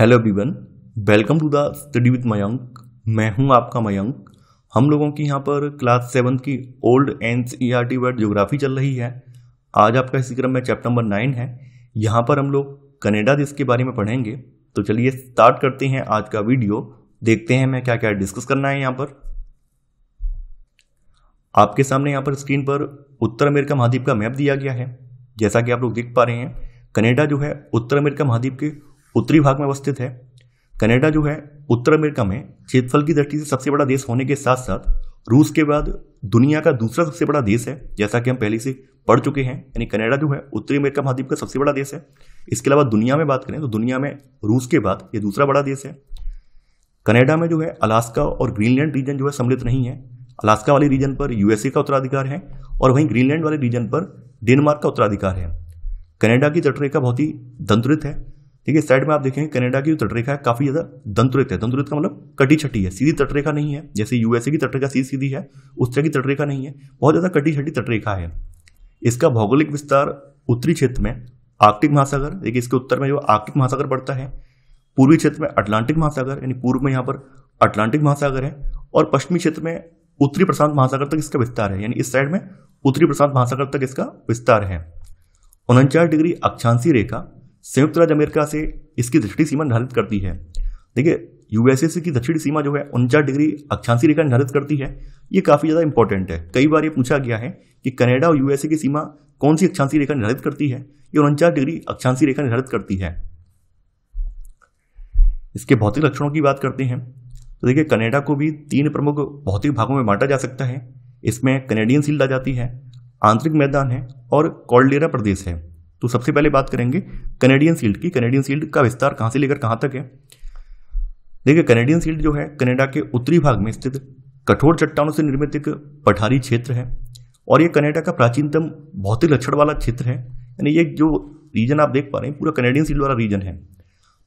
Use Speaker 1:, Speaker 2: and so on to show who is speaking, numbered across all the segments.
Speaker 1: hello everyone welcome to the study with Mayank मैं हूं आपका मयंक हम लोगों की यहाँ पर क्लास सेवन्थ की old N E R T world geography चल रही है आज आपका इसी क्रम में चैप्टर नंबर नाइन है यहाँ पर हम लोग कनेडा देश के बारे में पढ़ेंगे तो चलिए स्टार्ट करते हैं आज का वीडियो देखते हैं मैं क्या क्या डिस्कस करना है यहाँ पर आपके सामने यहाँ पर स्क्रीन पर उत्तर अमेरिका महाद्वीप का मैप दिया गया है जैसा कि आप लोग देख पा रहे हैं कनेडा जो है उत्तर अमेरिका महाद्वीप के उत्तरी भाग में अवस्थित है कनाडा जो है उत्तर अमेरिका में क्षेत्रफल की दृष्टि से सबसे बड़ा देश होने के साथ साथ रूस के बाद दुनिया का दूसरा सबसे बड़ा देश है जैसा कि हम पहले से पढ़ चुके हैं यानी कनाडा जो है उत्तरी अमेरिका महाद्वीप का सबसे बड़ा देश है इसके अलावा दुनिया में बात करें तो दुनिया में रूस के बाद ये दूसरा बड़ा देश है कनाडा में जो है अलास्का और ग्रीनलैंड रीजन जो है सम्मिलित नहीं है अलास्का वाले रीजन पर यूएसए का उत्तराधिकार है और वहीं ग्रीनलैंड वाले रीजन पर डेनमार्क का उत्तराधिकार है कनाडा की तटरेखा बहुत ही दंतरित है ठीक है साइड में आप देखेंगे कनाडा की जो तटरेखा है काफी ज्यादा दंतुरित है दंतरित का मतलब कटी छटी है सीधी तटरेखा नहीं है जैसे यूएसए की तटरेखा सीधी सीधी है उस तरह की तटरेखा नहीं है बहुत ज्यादा कटी छटी तटरेखा है इसका भौगोलिक विस्तार उत्तरी क्षेत्र में आर्कटिक महासागर देखिए इसके उत्तर में जो आर्कटिक महासागर पड़ता है पूर्वी क्षेत्र में अटलांटिक महासागर यानी पूर्व में यहाँ पर अटलांटिक महासागर है और पश्चिमी क्षेत्र में उत्तरी प्रशांत महासागर तक इसका विस्तार है यानी इस साइड में उत्तरी प्रशांत महासागर तक इसका विस्तार है उनचास डिग्री अक्षांशी रेखा संयुक्त राज्य अमेरिका से इसकी दक्षिणी सीमा निर्धारित करती है देखिए से की दक्षिणी सीमा जो है उनचास डिग्री अक्षांशी रेखा निर्धारित करती है ये काफ़ी ज़्यादा इंपॉर्टेंट है कई बार ये पूछा गया है कि कनाडा और यूएसए की सीमा कौन सी अक्षांशी रेखा निर्धारित करती है ये उनचास डिग्री अक्षांशी रेखा निर्धारित करती है इसके भौतिक लक्षणों की बात करते हैं तो देखिए कनाडा को भी तीन प्रमुख भौतिक भागों में बांटा जा सकता है इसमें कनेडियन सील आ जाती है आंतरिक मैदान है और कॉल्डेरा प्रदेश है तो सबसे पहले बात करेंगे कनेडियन सील्ड की कनेडियन सील्ड का विस्तार कहाँ से लेकर कहाँ तक है देखिए कनेडियन सील्ड जो है कनाडा के उत्तरी भाग में स्थित कठोर चट्टानों से निर्मित एक पठारी क्षेत्र है और ये कनाडा का प्राचीनतम भौतिक लक्षण वाला क्षेत्र है यानी ये जो रीजन आप देख पा रहे हैं पूरा कनेडियन सील्ड वाला रीजन है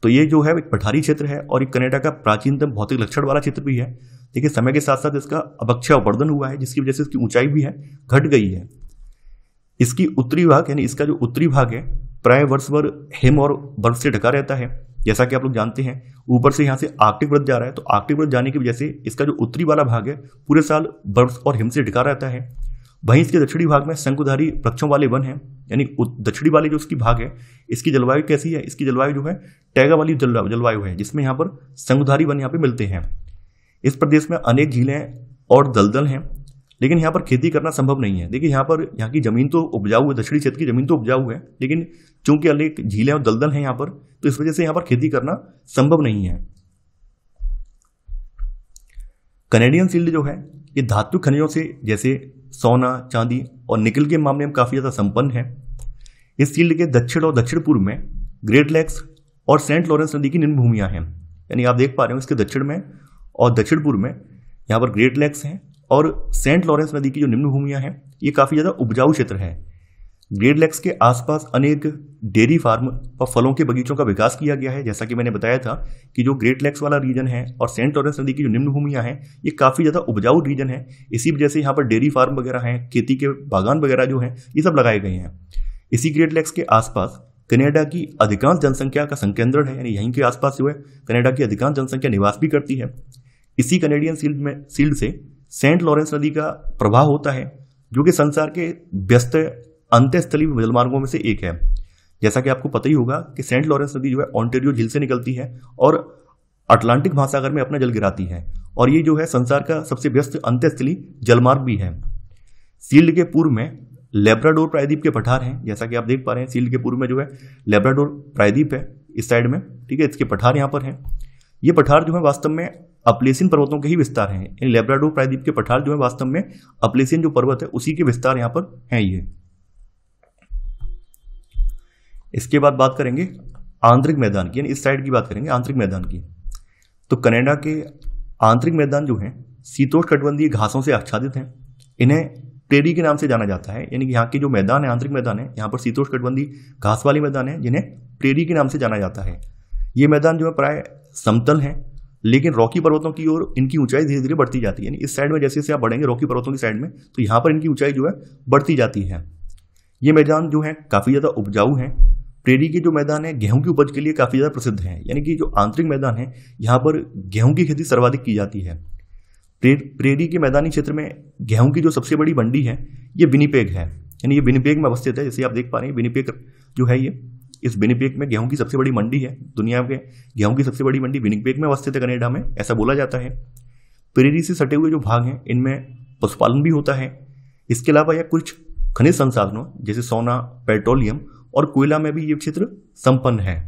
Speaker 1: तो ये जो है एक पठारी क्षेत्र है और ये कनाडा का प्राचीनतम भौतिक लक्षण वाला क्षेत्र भी है देखिए समय के साथ साथ इसका अबक्षा वर्धन हुआ है जिसकी वजह से इसकी ऊंचाई भी है घट गई है इसकी उत्तरी भाग यानी इसका जो उत्तरी भाग है प्राय वर्ष भर हिम और बर्फ से ढका रहता है जैसा कि आप लोग जानते हैं ऊपर से यहाँ से आर्कटिक व्रत जा रहा है तो आर्कटिक व्रत जाने की वजह से इसका जो उत्तरी वाला भाग है पूरे साल बर्फ और हिम से ढका रहता है वहीं इसके दक्षिणी भाग में शंकुधारी वृक्षों वाले वन है यानी दक्षिणी वाले जो इसकी भाग है इसकी जलवायु कैसी है इसकी जलवायु जो है टैगा वाली जलवायु है जिसमें यहाँ पर शंकुधारी वन यहाँ पर मिलते हैं इस प्रदेश में अनेक झीलें और दलदल हैं लेकिन यहाँ पर खेती करना संभव नहीं है देखिए यहाँ पर यहाँ की ज़मीन तो उपजाऊ है दक्षिणी क्षेत्र की ज़मीन तो उपजाऊ है लेकिन चूंकि अनेक झीलें और दलदल हैं यहाँ पर तो इस वजह से यहाँ पर खेती करना संभव नहीं है कनेडियन सील्ड जो है ये धातु खनिजों से जैसे सोना चांदी और निकल के मामले में काफ़ी ज़्यादा संपन्न है इस सील्ड के दक्षिण और दक्षिण पूर्व में ग्रेट लेक्स और सेंट लॉरेंस नदी की निम्न भूमिया हैं यानी आप देख पा रहे हो इसके दक्षिण में और दक्षिण पूर्व में यहाँ पर ग्रेट लेक्स हैं और सेंट लॉरेंस नदी की जो निम्न भूमियाँ हैं ये काफ़ी ज़्यादा उपजाऊ क्षेत्र हैं ग्रेड लेक्स के आसपास अनेक डेयरी फार्म और फलों के बगीचों का विकास किया गया है जैसा कि मैंने बताया था कि जो ग्रेट लेक्स वाला रीजन है और सेंट लॉरेंस नदी की जो निम्न भूमियाँ हैं ये काफ़ी ज़्यादा उपजाऊ रीजन है इसी वजह से यहाँ पर डेयरी फार्म वगैरह हैं खेती के बागान वगैरह जो हैं ये सब लगाए गए हैं इसी ग्रेट लेक्स के आसपास कनाडा की अधिकांश जनसंख्या का संकेंद्रण है यानी यहीं के आसपास जो है कनाडा की अधिकांश जनसंख्या निवास भी करती है इसी कनेडियन सील्ड में सील्ड से सेंट लॉरेंस नदी का प्रवाह होता है जो कि संसार के व्यस्त अंत्यस्थली जलमार्गों में से एक है जैसा कि आपको पता ही होगा कि सेंट लॉरेंस नदी जो है ऑन्टेरियो झील से निकलती है और अटलांटिक महासागर में अपना जल गिराती है और ये जो है संसार का सबसे व्यस्त अंत्यस्थली जलमार्ग भी है सील्ड के पूर्व में लेब्राडोर प्रायद्वीप के पठार हैं जैसा कि आप देख पा रहे हैं सील्ड के पूर्व में जो है लेब्राडोर प्रायद्वीप है इस साइड में ठीक है इसके पठार यहाँ पर हैं ये पठार जो है वास्तव में अपलेसिन पर्वतों के ही विस्तार हैं इन लेब्राडो प्रायद्वीप के पठार जो है वास्तव में अपलेसिन जो पर्वत है उसी के विस्तार यहाँ पर हैं ये इसके बाद बात करेंगे आंतरिक मैदान की यानी इस साइड की बात करेंगे आंतरिक मैदान की तो कनाडा के आंतरिक मैदान जो हैं शीतोष कटबंधीय घासों से आच्छादित हैं इन्हें प्रेरी के नाम से जाना जाता है यानी कि यहाँ के जो मैदान है आंतरिक मैदान है यहाँ पर शीतोष कटबंधी घास वाले मैदान है जिन्हें प्रेरी के नाम से जाना जाता है ये मैदान जो है प्राय समतल हैं लेकिन रॉकी पर्वतों की ओर इनकी ऊंचाई धीरे धीरे बढ़ती जाती है इस साइड में जैसे जैसे आप बढ़ेंगे रॉकी पर्वतों की साइड में तो यहाँ पर इनकी ऊंचाई जो है बढ़ती जाती है ये मैदान जो है काफ़ी ज़्यादा उपजाऊ हैं प्रेरी के जो मैदान है गेहूं की उपज के लिए काफ़ी ज़्यादा प्रसिद्ध हैं यानी कि जो आंतरिक मैदान है यहाँ पर गेहूं की खेती सर्वाधिक की जाती है प्रेरी के मैदानी क्षेत्र में गेहूं की जो सबसे बड़ी मंडी है ये विनीपेग है यानी ये विनीपेग में अवस्थित है जैसे आप देख पा रहे हैं विनीपेग जो है ये इस विनिपेग में गेहूं की सबसे बड़ी मंडी है दुनिया के गेहूं की सबसे बड़ी मंडी विनिपेग में अवस्थित है कनेडा में ऐसा बोला जाता है प्रेरी से सटे हुए जो भाग हैं इनमें पशुपालन भी होता है इसके अलावा यह कुछ खनिज संसाधनों जैसे सोना पेट्रोलियम और कोयला में भी ये क्षेत्र संपन्न है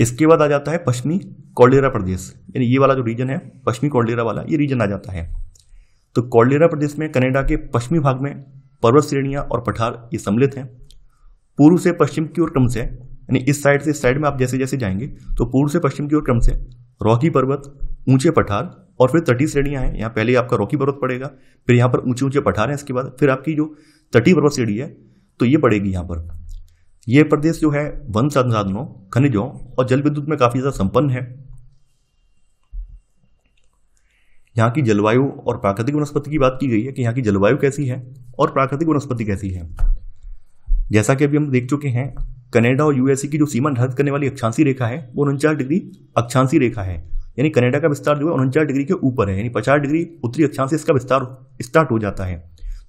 Speaker 1: इसके बाद आ जाता है पश्चिमी कॉलडेरा प्रदेश यानी ये वाला जो रीजन है पश्चिमी कॉलडेरा वाला ये रीजन आ जाता है तो कॉलडेरा प्रदेश में कनाडा के पश्चिमी भाग में पर्वत श्रेणियां और पठार ये सम्मिलित हैं पूर्व से पश्चिम की ओर क्रम से यानी इस साइड से इस साइड में आप जैसे जैसे जाएंगे तो पूर्व से पश्चिम की ओर क्रम से रॉकी पर्वत ऊंचे पठार और फिर तटीय श्रेणियाँ हैं यहाँ पहले आपका रॉकी पर्वत पड़ेगा फिर यहाँ पर ऊंचे ऊंचे पठार हैं इसके बाद फिर आपकी जो तटीय पर्वत श्रेणी है तो ये पड़ेगी यहाँ पर ये प्रदेश जो है वन संसाधनों खनिजों और जल विद्युत में काफ़ी ज़्यादा संपन्न है यहाँ की जलवायु और प्राकृतिक वनस्पति की बात की गई है कि यहाँ की जलवायु कैसी है और प्राकृतिक वनस्पति कैसी है जैसा कि अभी हम देख चुके हैं कनाडा और यूएसए की जो सीमा निर्धारित करने वाली अक्षांशी रेखा है वो उनचास डिग्री अक्षांशी रेखा है यानी कनाडा का विस्तार जो है उनचास डिग्री के ऊपर है यानी पचास डिग्री उत्तरी अक्षांश से इसका विस्तार स्टार्ट हो जाता है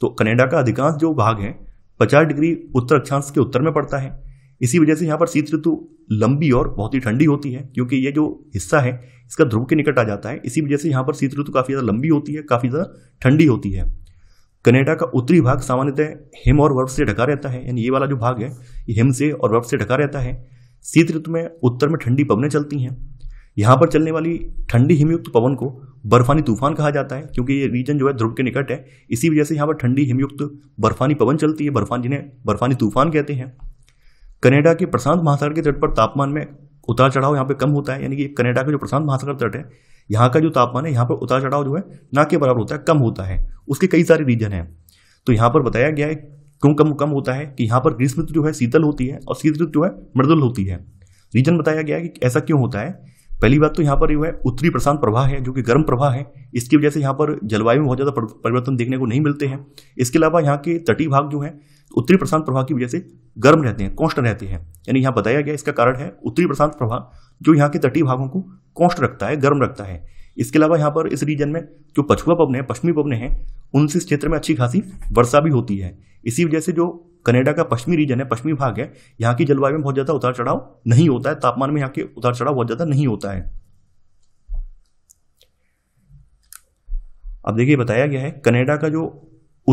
Speaker 1: तो कनाडा का अधिकांश जो भाग है पचास डिग्री उत्तर अक्षांश के उत्तर में पड़ता है इसी वजह से यहाँ पर शीत ऋतु लंबी और बहुत ही ठंडी होती है क्योंकि ये जो हिस्सा है इसका ध्रुव के निकट आ जाता है इसी वजह से यहाँ पर शीत ऋतु काफ़ी ज़्यादा लंबी होती है काफ़ी ज़्यादा ठंडी होती है कनाडा का उत्तरी भाग सामान्यतः हिम और बर्फ से ढका रहता है यानी ये वाला जो भाग है ये हिम से और बर्फ से ढका रहता है शीत ऋतु में उत्तर में ठंडी पवनें चलती हैं यहाँ पर चलने वाली ठंडी हिमयुक्त पवन को बर्फानी तूफान कहा जाता है क्योंकि ये रीजन जो है ध्रुव के निकट है इसी वजह से यहाँ पर ठंडी हिमयुक्त बर्फानी पवन चलती है बर्फान जिन्हें बर्फानी तूफान कहते हैं कनाडा के प्रशांत महासागर के तट पर तापमान में उतार चढ़ाव यहाँ पे कम होता है यानी कि कनाडा का जो प्रशांत महासागर तट है यहाँ का जो तापमान है यहाँ पर उतार चढ़ाव जो है ना के बराबर होता है कम होता है उसके कई सारे रीजन हैं तो यहाँ पर बताया गया है क्यों कम कम होता है कि यहाँ पर ग्रीष्म ऋतु जो है शीतल होती है और शीत ऋतु जो है मृदुल होती है रीजन बताया गया है कि ऐसा क्यों होता है पहली बात तो यहाँ पर जो है उत्तरी प्रशांत प्रवाह है जो कि गर्म प्रवाह है इसकी वजह से यहाँ पर जलवायु में बहुत ज़्यादा परिवर्तन देखने को नहीं मिलते हैं इसके अलावा यहाँ के तटीय भाग जो है उत्तरी प्रशांत प्रवाह की वजह से गर्म रहते हैं कौष्ट रहते हैं यानी यहाँ बताया गया इसका कारण है उत्तरी प्रशांत प्रवाह जो यहाँ के तटीय भागों को कौष्ट रखता है गर्म रखता है इसके अलावा यहाँ पर इस रीजन में जो पछुआ पवन है पश्चिमी पवन है उनसे इस क्षेत्र में अच्छी खासी वर्षा भी होती है इसी वजह से जो कनाडा का पश्चिमी रीजन है पश्चिमी भाग है यहाँ की जलवायु में बहुत ज़्यादा उतार चढ़ाव नहीं होता है तापमान में यहाँ के उतार चढ़ाव बहुत ज़्यादा नहीं होता है अब देखिए बताया गया है कनाडा का जो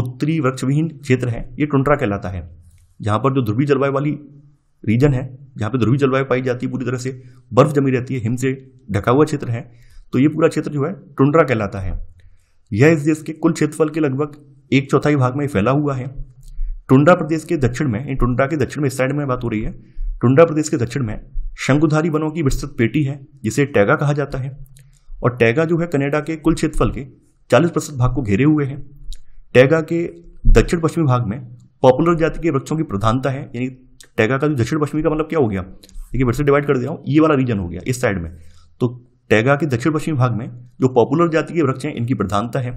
Speaker 1: उत्तरी वृक्षविहीन क्षेत्र है ये टुंड्रा कहलाता है जहाँ पर जो ध्रुवी जलवायु वाली रीजन है जहाँ पर ध्रुवी जलवायु पाई जाती है पूरी तरह से बर्फ जमी रहती है हिम से ढका हुआ क्षेत्र है तो ये पूरा क्षेत्र जो है टुंड्रा कहलाता है यह इस देश के कुल क्षेत्रफल के लगभग एक चौथाई भाग में फैला हुआ है टुंड्रा प्रदेश के दक्षिण में टुंड्रा के दक्षिण में इस साइड में बात हो रही है टुंड्रा प्रदेश के दक्षिण में शंकुधारी वनों की विस्तृत पेटी है जिसे टैगा कहा जाता है और टैगा जो है कनाडा के कुल क्षेत्रफल के चालीस प्रतिशत भाग को घेरे हुए हैं टैगा के दक्षिण पश्चिमी भाग में पॉपुलर जाति के वृक्षों की प्रधानता है यानी टैगा का जो दक्षिण पश्चिमी का मतलब क्या हो गया देखिए फिर से डिवाइड कर दिया हूँ ये वाला रीजन हो गया इस साइड में तो टैगा के दक्षिण पश्चिमी भाग में जो पॉपुलर जाति के वृक्ष हैं इनकी प्रधानता है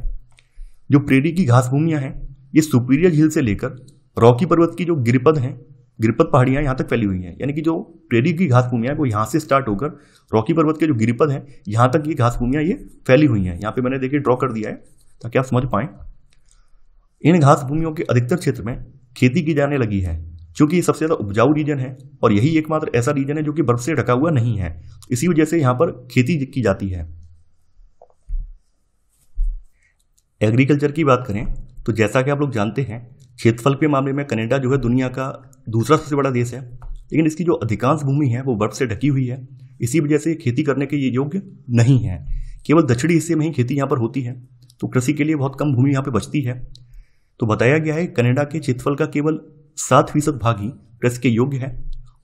Speaker 1: जो प्रेरी की घास भूमियाँ हैं ये सुपीरियर झील से लेकर रॉकी पर्वत की जो गिरिपद हैं गिरिपद पहाड़ियाँ यहाँ तक फैली हुई हैं यानी कि जो प्रेरी की घास भूमियाँ वो यहाँ से स्टार्ट होकर रॉकी पर्वत के जो गिरिपद हैं यहाँ तक ये घास भूमियाँ ये फैली हुई हैं यहाँ पे मैंने देखिए ड्रॉ कर दिया है ताकि आप समझ पाएँ इन घास भूमियों के अधिकतर क्षेत्र में खेती की जाने लगी है क्योंकि ये सबसे ज़्यादा उपजाऊ रीजन है और यही एकमात्र ऐसा रीजन है जो कि बर्फ से ढका हुआ नहीं है इसी वजह से यहाँ पर खेती की जाती है एग्रीकल्चर की बात करें तो जैसा कि आप लोग जानते हैं क्षेत्रफल के मामले में कनाडा जो है दुनिया का दूसरा सबसे बड़ा देश है लेकिन इसकी जो अधिकांश भूमि है वो बर्फ से ढकी हुई है इसी वजह से खेती करने के ये योग्य नहीं है केवल दक्षिणी हिस्से में ही खेती यहाँ पर होती है तो कृषि के लिए बहुत कम भूमि यहाँ पर बचती है तो बताया गया है कनाडा के क्षेत्रफल का केवल सात फीसद भाग ही प्रेस के योग्य है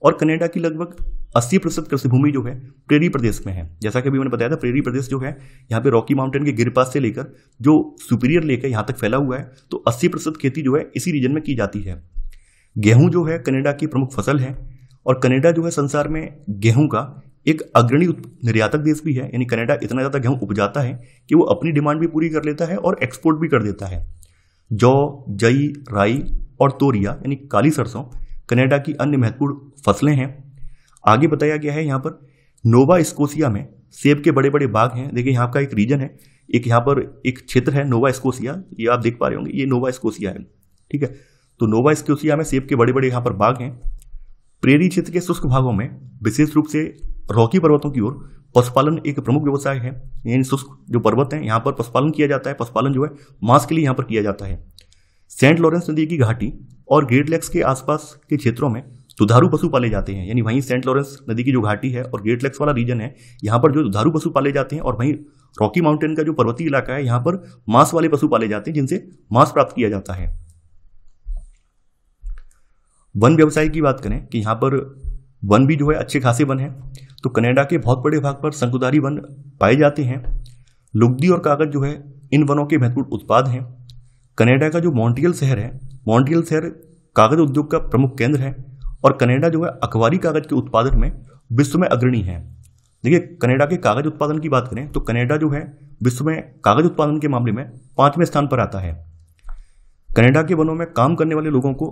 Speaker 1: और कनाडा की लगभग अस्सी प्रतिशत कृषि भूमि जो है प्रेरी प्रदेश में है जैसा कि अभी मैंने बताया था प्रेरी प्रदेश जो है यहाँ पे रॉकी माउंटेन के गिरपास से लेकर जो सुपीरियर लेकर यहाँ तक फैला हुआ है तो अस्सी प्रतिशत खेती जो है इसी रीजन में की जाती है गेहूँ जो है कनाडा की प्रमुख फसल है और कनाडा जो है संसार में गेहूँ का एक अग्रणी निर्यातक देश भी है यानी कनाडा इतना ज़्यादा गेहूँ उपजाता है कि वो अपनी डिमांड भी पूरी कर लेता है और एक्सपोर्ट भी कर देता है जौ जई राई और तोरिया यानी काली सरसों कनाडा की अन्य महत्वपूर्ण फसलें हैं आगे बताया गया है यहाँ पर नोवा स्कोसिया में सेब के बड़े बड़े बाग हैं देखिए यहाँ का एक रीजन है एक यहाँ पर एक क्षेत्र है नोवा स्कोसिया ये आप देख पा रहे होंगे ये नोवा स्कोसिया है ठीक है तो नोवा स्कोसिया में सेब के बड़े बड़े यहाँ पर बाग हैं प्रेरी क्षेत्र के शुष्क भागों में विशेष रूप से रॉकी पर्वतों की ओर पशुपालन एक प्रमुख व्यवसाय है यानी शुष्क जो पर्वत है यहाँ पर पशुपालन किया जाता है पशुपालन जो है मांस के लिए यहाँ पर किया जाता है सेंट लॉरेंस नदी की घाटी और ग्रेट लेक्स के आसपास के क्षेत्रों में दुधारू पशु पाले जाते हैं यानी वहीं सेंट लॉरेंस नदी की जो घाटी है और ग्रेट लेक्स वाला रीजन है यहाँ पर जो दुधारू पशु पाले जाते हैं और वहीं रॉकी माउंटेन का जो पर्वतीय इलाका है यहाँ पर मांस वाले पशु पाले जाते हैं जिनसे मांस प्राप्त किया जाता है वन व्यवसाय की बात करें कि यहाँ पर वन भी जो है अच्छे खासे वन हैं तो कनाडा के बहुत बड़े भाग पर शंकुदारी वन पाए जाते हैं लुगदी और कागज जो है इन वनों के महत्वपूर्ण उत्पाद हैं कनाडा का जो मॉन्ट्रियल शहर है मॉन्ट्रियल शहर कागज उद्योग का प्रमुख केंद्र है और कनाडा जो है अखबारी कागज के उत्पादन में विश्व में अग्रणी है देखिए कनाडा के कागज उत्पादन की बात करें तो कनाडा जो है विश्व में कागज उत्पादन के मामले में पाँचवें स्थान पर आता है कनाडा के वनों में काम करने वाले लोगों को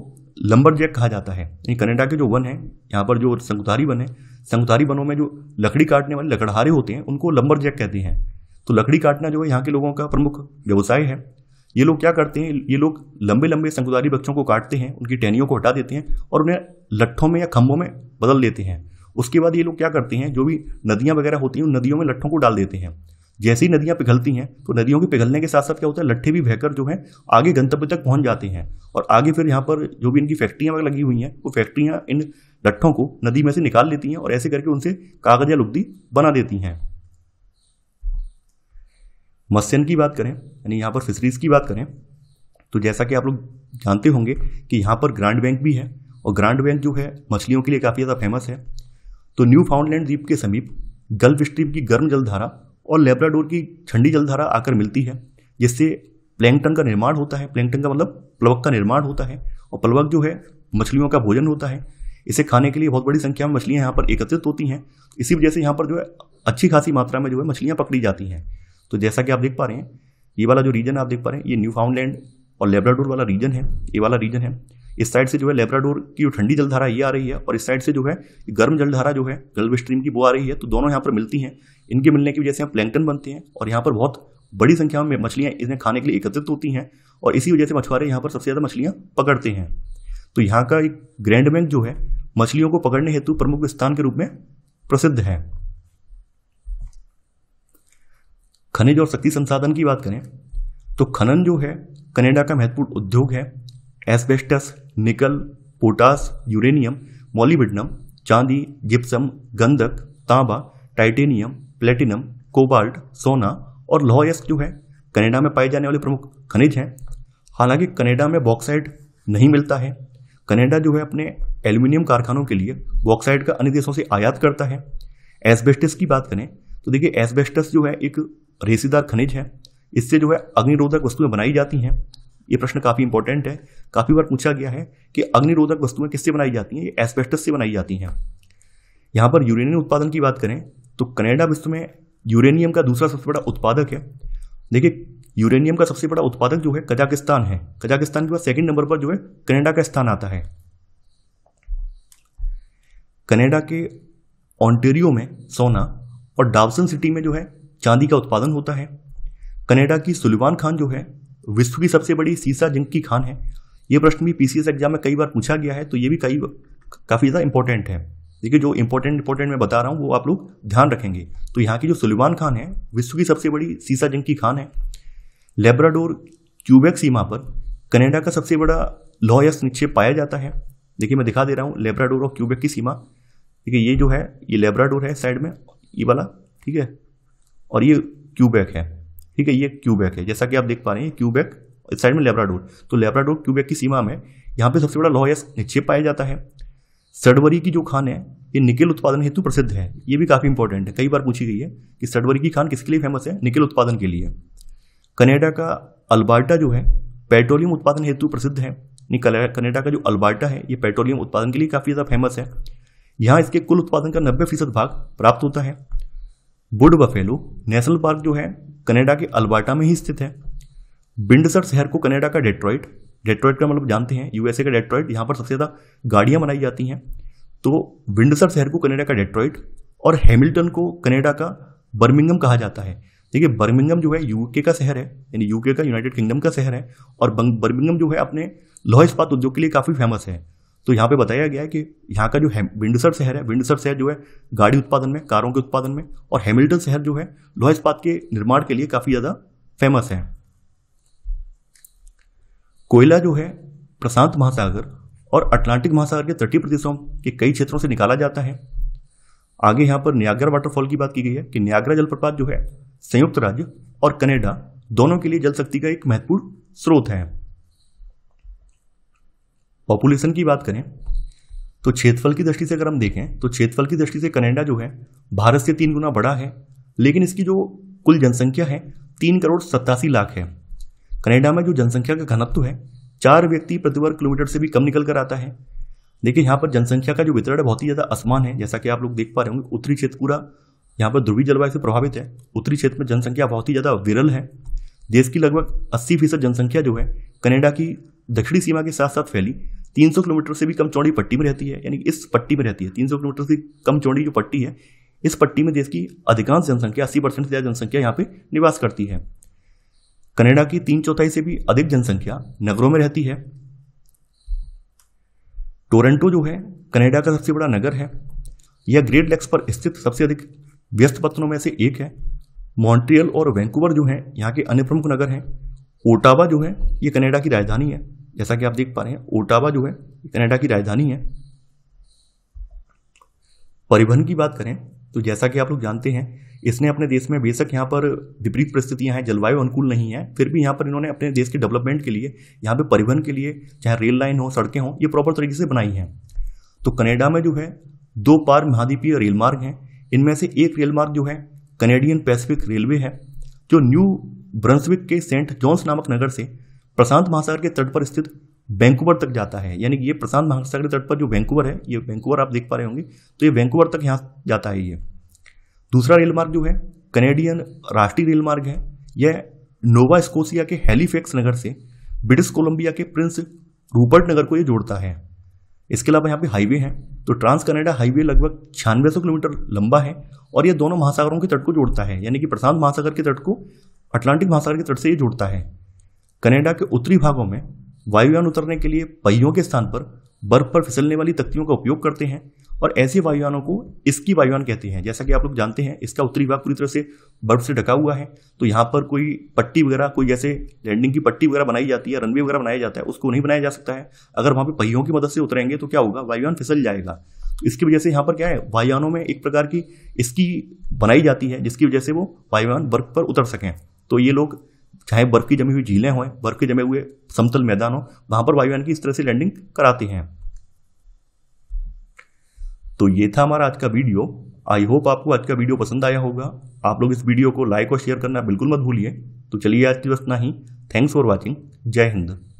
Speaker 1: लंबर जैक कहा जाता है यानी कनाडा के जो वन है यहाँ पर जो संगतारी वन है संगतारी वनों में जो लकड़ी काटने वाले लकड़हारे होते हैं उनको लंबर जैक कहते हैं तो लकड़ी काटना जो है यहाँ के लोगों का प्रमुख व्यवसाय है ये लोग क्या करते हैं ये लोग लंबे लंबे शंकुदारी बच्चों को काटते हैं उनकी टहनियों को हटा देते हैं और उन्हें लट्ठों में या खंभों में बदल देते हैं उसके बाद ये लोग क्या करते हैं जो भी नदियाँ वगैरह होती हैं उन नदियों में लट्ठों को डाल देते हैं जैसे ही नदियाँ पिघलती हैं तो नदियों के पिघलने के साथ साथ क्या होता है लट्ठे भी बहकर जो है आगे गंतव्य तक पहुँच जाते हैं और आगे फिर यहाँ पर जो भी इनकी फैक्ट्रियाँ लगी हुई हैं वो फैक्ट्रियाँ इन लट्ठों को नदी में से निकाल लेती हैं और ऐसे करके उनसे कागज या लुब्धि बना देती हैं मत्स्यन की बात करें यानी यहाँ पर फिशरीज़ की बात करें तो जैसा कि आप लोग जानते होंगे कि यहाँ पर ग्रांड बैंक भी है और ग्रांड बैंक जो है मछलियों के लिए काफ़ी ज़्यादा फेमस है तो न्यू फाउंडलैंड द्वीप के समीप गल्फ स्ट्रीम की गर्म जलधारा और लेब्राडोर की ठंडी जलधारा आकर मिलती है जिससे प्लैंकटन का निर्माण होता है प्लैंकटन का मतलब प्लवक का निर्माण होता है और प्लवक जो है मछलियों का भोजन होता है इसे खाने के लिए बहुत बड़ी संख्या में मछलियाँ यहाँ पर एकत्रित होती हैं इसी वजह से यहाँ पर जो है अच्छी खासी मात्रा में जो है मछलियाँ पकड़ी जाती हैं तो जैसा कि आप देख पा रहे हैं ये वाला जो रीजन आप देख पा रहे हैं ये न्यू फाउंडलैंड और लेब्राडोर वाला रीजन है ये वाला रीजन है इस साइड से जो है लेब्राडोर की जो ठंडी जलधारा ये आ रही है और इस साइड से जो है गर्म जलधारा जो है गल्फ स्ट्रीम की वो आ रही है तो दोनों यहाँ पर मिलती हैं इनके मिलने की वजह से यहाँ प्लैंकटन बनते हैं और यहाँ पर बहुत बड़ी संख्या में मछलियाँ इन्हें खाने के लिए एकत्रित होती हैं और इसी वजह से मछुआरे यहाँ पर सबसे ज़्यादा मछलियाँ पकड़ते हैं तो यहाँ का एक ग्रैंड बैंक जो है मछलियों को पकड़ने हेतु प्रमुख स्थान के रूप में प्रसिद्ध है खनिज और शक्ति संसाधन की बात करें तो खनन जो है कनाडा का महत्वपूर्ण उद्योग है एस्बेस्टस निकल पोटास यूरेनियम मॉलीबिडनम चांदी जिप्सम गंधक तांबा टाइटेनियम प्लेटिनम कोबाल्ट सोना और लौह जो है कनाडा में पाए जाने वाले प्रमुख खनिज हैं हालांकि कनाडा में बॉक्साइड नहीं मिलता है कनाडा जो है अपने एल्यूमिनियम कारखानों के लिए बॉक्साइड का अन्य देशों से आयात करता है एसबेस्टस की बात करें तो देखिए एसबेस्टस जो है एक रेसीदार खनिज है इससे जो है अग्निरोधक वस्तुएं बनाई जाती हैं ये प्रश्न काफ़ी इंपॉर्टेंट है काफ़ी बार पूछा गया है कि अग्निरोधक वस्तुएं किससे बनाई जाती हैं ये एस्पेस्टस से बनाई जाती हैं यहाँ पर यूरेनियम उत्पादन की बात करें तो कनाडा विश्व में यूरेनियम का दूसरा सबसे बड़ा उत्पादक है देखिए यूरेनियम का सबसे बड़ा उत्पादक जो है कजाकिस्तान है कजाकिस्तान के बाद सेकेंड नंबर पर जो है कनाडा का स्थान आता है कनाडा के ऑन्टेरियो में सोना और डावसन सिटी में जो है चांदी का उत्पादन होता है कनाडा की सुलिवान खान जो है विश्व की सबसे बड़ी सीसा जिंक की खान है ये प्रश्न भी पीसीएस एग्जाम में कई बार पूछा गया है तो ये भी कई काफ़ी ज़्यादा इंपॉर्टेंट है देखिए जो इंपॉर्टेंट इंपॉर्टेंट मैं बता रहा हूँ वो आप लोग ध्यान रखेंगे तो यहाँ की जो सुलेमान खान है विश्व की सबसे बड़ी सीसा जंग की खान है लेब्राडोर क्यूबेक सीमा पर कनाडा का सबसे बड़ा लॉयस निक्षेप पाया जाता है देखिए मैं दिखा दे रहा हूँ लेब्राडोर और क्यूबेक की सीमा देखिए ये जो है ये लेब्राडोर है साइड में ये वाला ठीक है और ये क्यूबेक है ठीक है ये क्यूबेक है जैसा कि आप देख पा रहे हैं क्यूबेक इस साइड में लेब्राडोर तो लेब्राडोर क्यूबेक की सीमा में यहाँ पे सबसे बड़ा लॉयस निक्षेप पाया जाता है सडवरी की जो खान है ये निकल उत्पादन हेतु प्रसिद्ध है ये भी काफ़ी इंपॉर्टेंट है कई बार पूछी गई है कि सडवरी की खान किसके लिए फेमस है निकल उत्पादन के लिए कनेडा का अल्बार्टा जो है पेट्रोलियम उत्पादन हेतु प्रसिद्ध है कनेडा का जो अल्बार्टा है ये पेट्रोलियम उत्पादन के लिए काफ़ी ज़्यादा फेमस है यहाँ इसके कुल उत्पादन का नब्बे फीसद भाग प्राप्त होता है बुड बफेलो नेशनल पार्क जो है कनाडा के अल्बर्टा में ही स्थित है बिंडसर शहर को कनाडा का डेट्रॉइट डेट्रॉइट का मतलब जानते हैं यूएसए का डेट्रॉइट यहाँ पर सबसे ज़्यादा गाड़ियाँ बनाई जाती हैं तो विंडसर शहर को कनाडा का डेट्रॉइट और हैमिल्टन को कनाडा का बर्मिंगम कहा जाता है देखिए बर्मिंगम जो है यूके का शहर है यानी यूके का यूनाइटेड किंगडम का शहर है और बर्मिंगम जो है अपने लोह इस्पात उद्योग के लिए काफ़ी फेमस है तो यहाँ पे बताया गया है कि यहाँ का जो है विंडसर शहर है विंडसर शहर जो है गाड़ी उत्पादन में कारों के उत्पादन में और हैमिल्टन शहर जो है लोहा इस्पात के निर्माण के लिए काफ़ी ज़्यादा फेमस है कोयला जो है प्रशांत महासागर और अटलांटिक महासागर के तटीय प्रदेशों के कई क्षेत्रों से निकाला जाता है आगे यहाँ पर न्यागरा वाटरफॉल की बात की गई है कि न्यागरा जलप्रपात जो है संयुक्त राज्य और कनेडा दोनों के लिए जल शक्ति का एक महत्वपूर्ण स्रोत है पॉपुलेशन की बात करें तो क्षेत्रफल की दृष्टि से अगर हम देखें तो क्षेत्रफल की दृष्टि से कनाडा जो है भारत से तीन गुना बड़ा है लेकिन इसकी जो कुल जनसंख्या है तीन करोड़ सत्तासी लाख है कनाडा में जो जनसंख्या का घनत्व है चार व्यक्ति प्रति वर्ग किलोमीटर से भी कम निकल कर आता है देखिए यहाँ पर जनसंख्या का जो वितरण है बहुत ही ज़्यादा असमान है जैसा कि आप लोग देख पा रहे होंगे उत्तरी क्षेत्र पूरा यहाँ पर ध्रुवीय जलवायु से प्रभावित है उत्तरी क्षेत्र में जनसंख्या बहुत ही ज़्यादा विरल है देश की लगभग अस्सी फीसद जनसंख्या जो है कनाडा की दक्षिणी सीमा के साथ साथ फैली 300 किलोमीटर से भी कम चौड़ी पट्टी में रहती है यानी इस पट्टी में रहती है 300 किलोमीटर से कम चौड़ी जो पट्टी है इस पट्टी में देश की अधिकांश जनसंख्या 80 परसेंट से ज़्यादा जनसंख्या यहाँ पे निवास करती है कनाडा की तीन चौथाई से भी अधिक जनसंख्या नगरों में रहती है टोरंटो जो है कनाडा का सबसे बड़ा नगर है यह ग्रेट लेक्स पर स्थित सबसे अधिक व्यस्त पत्रों में से एक है मॉन्ट्रियल और वैंकूवर जो है यहाँ के अन्य प्रमुख नगर हैं ओटावा जो है ये कनाडा की राजधानी है जैसा कि आप देख पा रहे हैं ओटावा जो है कनाडा की राजधानी है परिवहन की बात करें तो जैसा कि आप लोग जानते हैं इसने अपने देश में बेशक यहाँ पर विपरीत परिस्थितियाँ हैं जलवायु अनुकूल नहीं है फिर भी यहाँ पर इन्होंने अपने देश के डेवलपमेंट के लिए यहाँ पे परिवहन के लिए चाहे रेल लाइन हो सड़कें हों ये प्रॉपर तरीके से बनाई हैं तो कनेडा में जो है दो पार महाद्वीपीय रेल मार्ग हैं इनमें से एक रेल मार्ग जो है कनेडियन पैसिफिक रेलवे है जो न्यू ब्रंसविक के सेंट जॉन्स नामक नगर से प्रशांत महासागर के तट पर स्थित वैंकूवर तक जाता है यानी कि ये प्रशांत महासागर के तट पर जो वैंकूवर है ये वैंकूवर आप देख पा रहे होंगे तो ये वैंकूवर तक यहाँ जाता है ये दूसरा रेल मार्ग जो है कनेडियन राष्ट्रीय रेल मार्ग है यह नोवा स्कोसिया के हेलीफेक्स नगर से ब्रिटिश कोलंबिया के प्रिंस रूपर्ट नगर को ये जोड़ता है इसके अलावा यहाँ पे हाईवे है तो ट्रांस कनाडा हाईवे लगभग छियानवे सौ किलोमीटर लंबा है और ये दोनों महासागरों के तट को जोड़ता है यानी कि प्रशांत महासागर के तट को अटलांटिक महासागर के तट से ये जोड़ता है कनाडा के उत्तरी भागों में वायुयान उतरने के लिए पहियों के स्थान पर बर्फ पर फिसलने वाली तख्तियों का उपयोग करते हैं और ऐसे वायुयानों को इसकी वायुयान कहते हैं जैसा कि आप लोग जानते हैं इसका उत्तरी भाग पूरी तरह से बर्फ से ढका हुआ है तो यहाँ पर कोई पट्टी वगैरह कोई जैसे लैंडिंग की पट्टी वगैरह बनाई जाती है रनवे वगैरह बनाया जाता है उसको नहीं बनाया जा सकता है अगर वहाँ पर पहियों की मदद से उतरेंगे तो क्या होगा वायुयान फिसल जाएगा तो इसकी वजह से यहाँ पर क्या है वायुयानों में एक प्रकार की इसकी बनाई जाती है जिसकी वजह से वो वायुयान बर्फ पर उतर सकें तो ये लोग चाहे बर्फ की जमी हुई झीलें हों बर्फ के जमे हुए समतल मैदान हो वहां पर वायुयान की इस तरह से लैंडिंग कराते हैं तो ये था हमारा आज का वीडियो आई होप आपको आज का वीडियो पसंद आया होगा आप लोग इस वीडियो को लाइक और शेयर करना बिल्कुल मत भूलिए तो चलिए आज की बस ना ही थैंक्स फॉर वॉचिंग जय हिंद